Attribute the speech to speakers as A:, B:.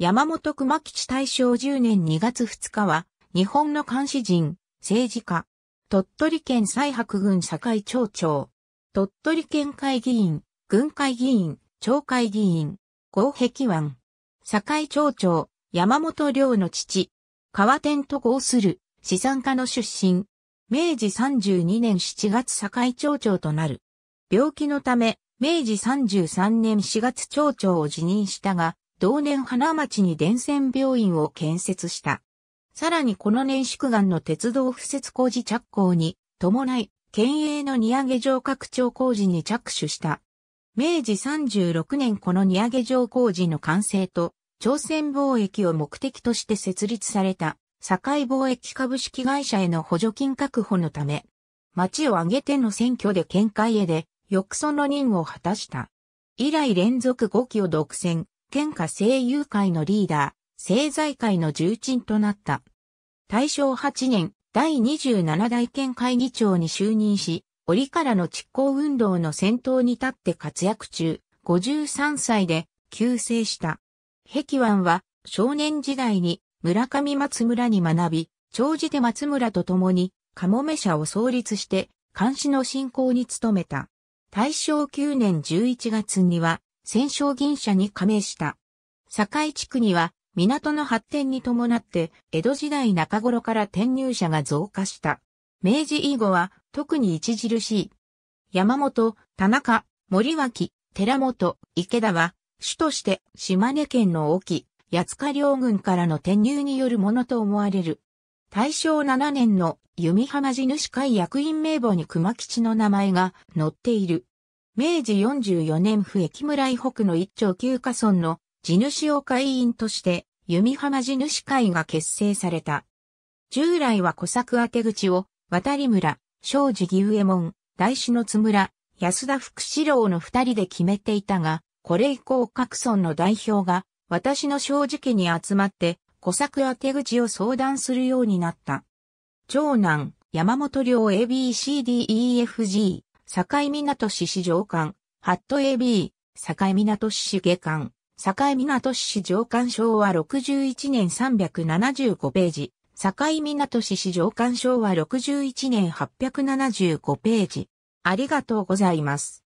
A: 山本熊吉大正10年2月2日は、日本の監視人、政治家、鳥取県西白郡境町長、鳥取県会議員、軍会議員、町会議員、合壁湾、境町長、山本良の父、川天と合する資産家の出身、明治32年7月境町長となる。病気のため、明治33年4月町長を辞任したが、同年花町に伝染病院を建設した。さらにこの年宿岩の鉄道敷設工事着工に伴い、県営の荷上げ場拡張工事に着手した。明治36年この荷上げ場工事の完成と、朝鮮貿易を目的として設立された、境貿易株式会社への補助金確保のため、町を挙げての選挙で県会へで、翌その任を果たした。以来連続5期を独占、天下声優会のリーダー、政財会の重鎮となった。大正8年、第27代県会議長に就任し、折からの執行運動の先頭に立って活躍中、53歳で急逝した。碧湾は少年時代に村上松村に学び、長寿で松村と共にカモメ社を創立して、監視の振興に努めた。大正9年11月には、戦勝銀社に加盟した。堺地区には港の発展に伴って江戸時代中頃から転入者が増加した。明治以後は特に著しい。山本、田中、森脇、寺本、池田は主として島根県の沖、八塚両軍からの転入によるものと思われる。大正7年の弓浜地主会役員名簿に熊吉の名前が載っている。明治44年府駅村井北の一丁旧家村の地主を会員として弓浜地主会が結成された。従来は小作当て口を渡り村、庄司義右衛門、大志の津村、安田福志郎の二人で決めていたが、これ以降各村の代表が私の正直に集まって小作当て口を相談するようになった。長男、山本良 ABCDEFG、境港市市上官、ハット AB、境港市市下官、境港市市上官昭和61年375ページ、境港市市上官昭和61年875ページ。ありがとうございます。